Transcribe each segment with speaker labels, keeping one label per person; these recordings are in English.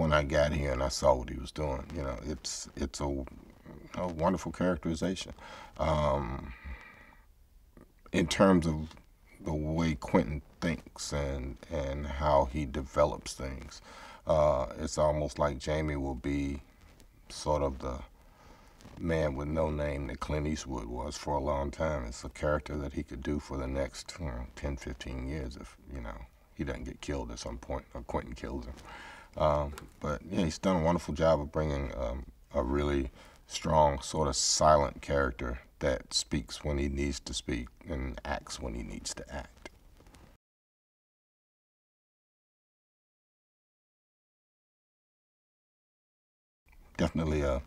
Speaker 1: when I got here and I
Speaker 2: saw what he was doing. You know, it's it's a, a wonderful characterization. Um, in terms of the way Quentin thinks and and how he develops things, uh, it's almost like Jamie will be sort of the man with no name that Clint Eastwood was for a long time. It's a character that he could do for the next you know, 10, 15 years if, you know, he doesn't get killed at some point or Quentin kills him. Um, but yeah, he's done a wonderful job of bringing um, a really strong, sort of silent character that speaks when he needs to speak and acts when he needs to act. Definitely a,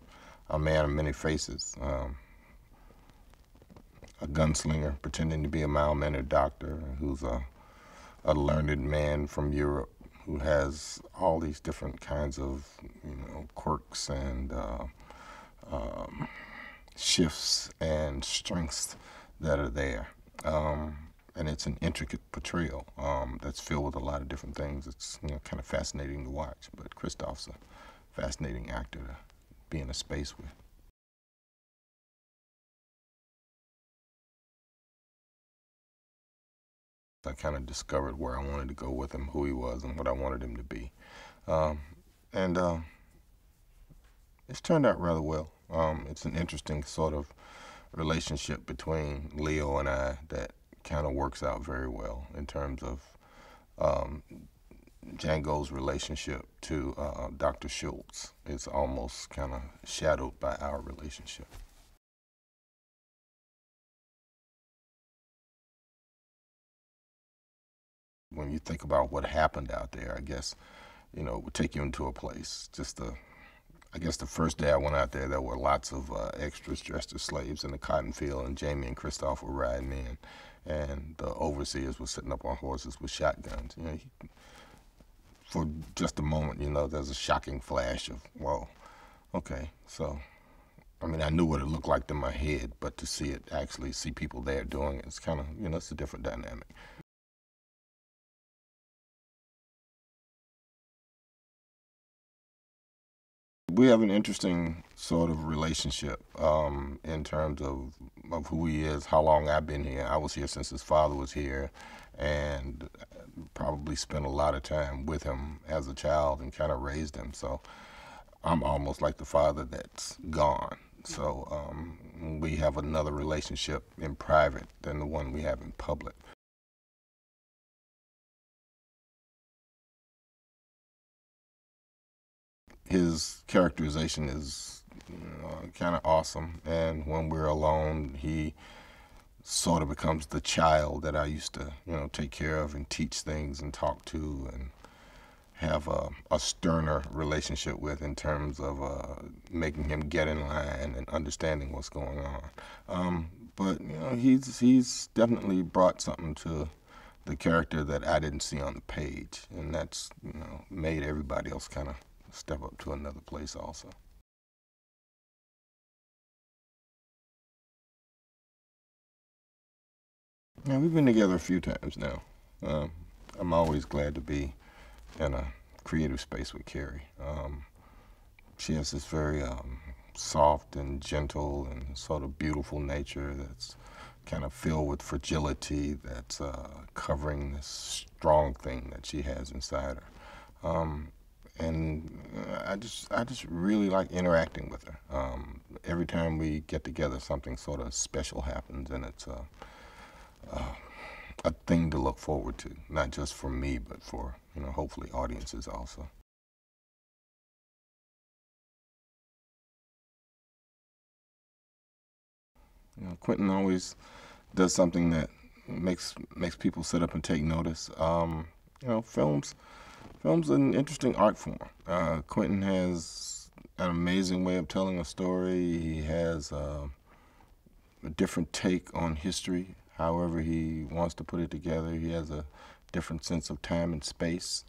Speaker 2: a man of many faces. Um, a gunslinger pretending to be a well-mannered doctor who's a, a learned man from Europe who has all these different kinds of you know quirks and uh, um, shifts and strengths that are there. Um, and it's an intricate portrayal um, that's filled with a lot of different things. It's you know, kind of fascinating to watch. But Christoph's a fascinating actor to be in a space with.
Speaker 1: I kind of discovered
Speaker 2: where I wanted to go with him, who he was, and what I wanted him to be. Um, and uh, it's turned out rather well. Um, it's an interesting sort of relationship between Leo and I that kind of works out very well in terms of um, Django's relationship to uh, Dr. Schultz. It's almost kind of shadowed by our relationship. when you think about what happened out there, I guess, you know, it would take you into a place. Just the, I guess the first day I went out there, there were lots of uh, extras dressed as slaves in the cotton field, and Jamie and Christoph were riding in, and the overseers were sitting up on horses with shotguns. You know, he, for just a moment, you know, there's a shocking flash of, whoa, okay, so I mean, I knew what it looked like in my head, but to see it actually, see people there doing it, it's kind of, you know, it's a different dynamic. we have an interesting sort of relationship um, in terms of, of who he is, how long I've been here. I was here since his father was here, and uh, probably spent a lot of time with him as a child and kind of raised him. So I'm almost like the father that's gone. So um, we have another relationship in private than the one we have in public. his characterization is you know, kind of awesome. And when we're alone, he sort of becomes the child that I used to, you know, take care of and teach things and talk to and have a, a sterner relationship with in terms of uh, making him get in line and understanding what's going on. Um, but you know, he's he's definitely brought something to the character that I didn't see on the page, and that's you know made everybody else kind of step up to another
Speaker 1: place also.
Speaker 2: Yeah, we've been together a few times now. Um, I'm always glad to be in a creative space with Carrie. Um, she has this very um, soft and gentle and sort of beautiful nature that's kind of filled with fragility that's uh, covering this strong thing that she has inside her. Um, and uh, I just I just really like interacting with her. Um, every time we get together, something sort of special happens, and it's a, uh, a, uh, a thing to look forward to, not just for me, but for you know hopefully audiences also. You know, Quentin always does something that makes makes people sit up and take notice. Um, you know, films film's an interesting art form. Uh, Quentin has an amazing way of telling a story. He has uh, a different take on history, however he wants to put it together. He has a different sense of time and space.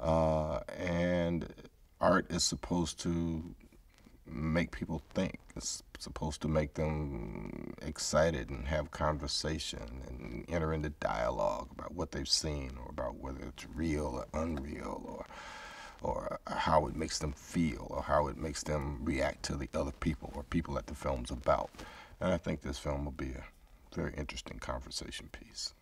Speaker 2: Uh, and art is supposed to make people think. It's supposed to make them excited and have conversation and enter into dialogue about what they've seen or about whether it's real or unreal or or how it makes them feel or how it makes them react to the other people or people that the film's about. And I think this film will be a very interesting conversation piece.